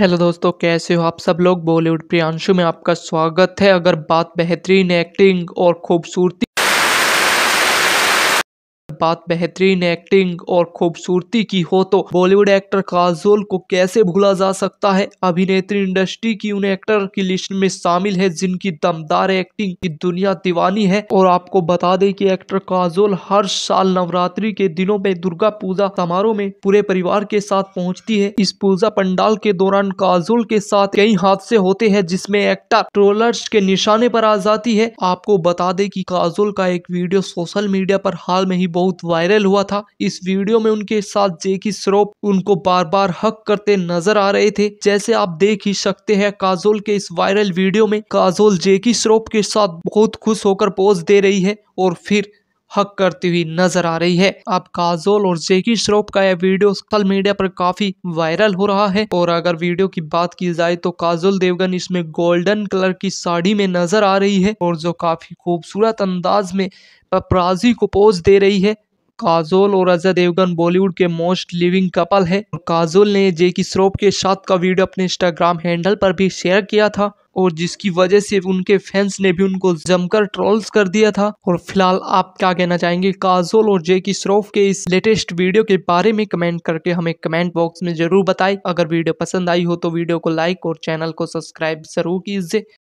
hello दोस्तों कैसे हो आप सब लोग बॉलीवुड प्रियांशु में आपका स्वागत है अगर बात बेहतरीन एक्टिंग और खूबसूरती बात बेहतरीन एक्टिंग और खूबसूरती की हो तो बॉलीवुड एक्टर काजोल को कैसे भूला जा सकता है अभिनेत्री इंडस्ट्री की उन एक्टर की लिस्ट में शामिल है जिनकी दमदार एक्टिंग की दुनिया दीवानी है और आपको बता दें कि एक्टर काजोल हर साल नवरात्रि के दिनों में दुर्गा पूजा समारोह में पूरे परिवार के साथ पहुंचती है इस पूजा पंडाल के दौरान काजोल के साथ कई हादसे होते हैं जिसमें एक्टर ट्रोलर्स के निशाने पर आ जाती है आपको बता दें कि काजोल का एक वीडियो सोशल मीडिया पर हाल में ही बहुत बहुत वायरल हुआ था इस वीडियो में उनके साथ जेकी श्रॉफ उनको बार बार हक करते नजर आ रहे थे जैसे आप देख ही सकते हैं काजोल के इस वायरल वीडियो में काजोल जेकी श्रॉफ के साथ बहुत खुश होकर पोज दे रही है और फिर हक करती हुई नजर आ रही है अब काजोल और जेकी श्रोफ का यह वीडियो सोशल मीडिया पर काफी वायरल हो रहा है और अगर वीडियो की बात की जाए तो काजोल देवगन इसमें गोल्डन कलर की साड़ी में नजर आ रही है और जो काफी खूबसूरत अंदाज में पपराजी को पोज दे रही है काजोल और अजय देवगन बॉलीवुड के मोस्ट लिविंग कपल है और काजोल ने जेकी श्रोफ के साथ का वीडियो अपने इंस्टाग्राम हैंडल पर भी शेयर किया था और जिसकी वजह से उनके फैंस ने भी उनको जमकर ट्रोल्स कर दिया था और फिलहाल आप क्या कहना चाहेंगे काजोल और जेकी श्रॉफ के इस लेटेस्ट वीडियो के बारे में कमेंट करके हमें कमेंट बॉक्स में जरूर बताएं अगर वीडियो पसंद आई हो तो वीडियो को लाइक और चैनल को सब्सक्राइब जरूर कीजिए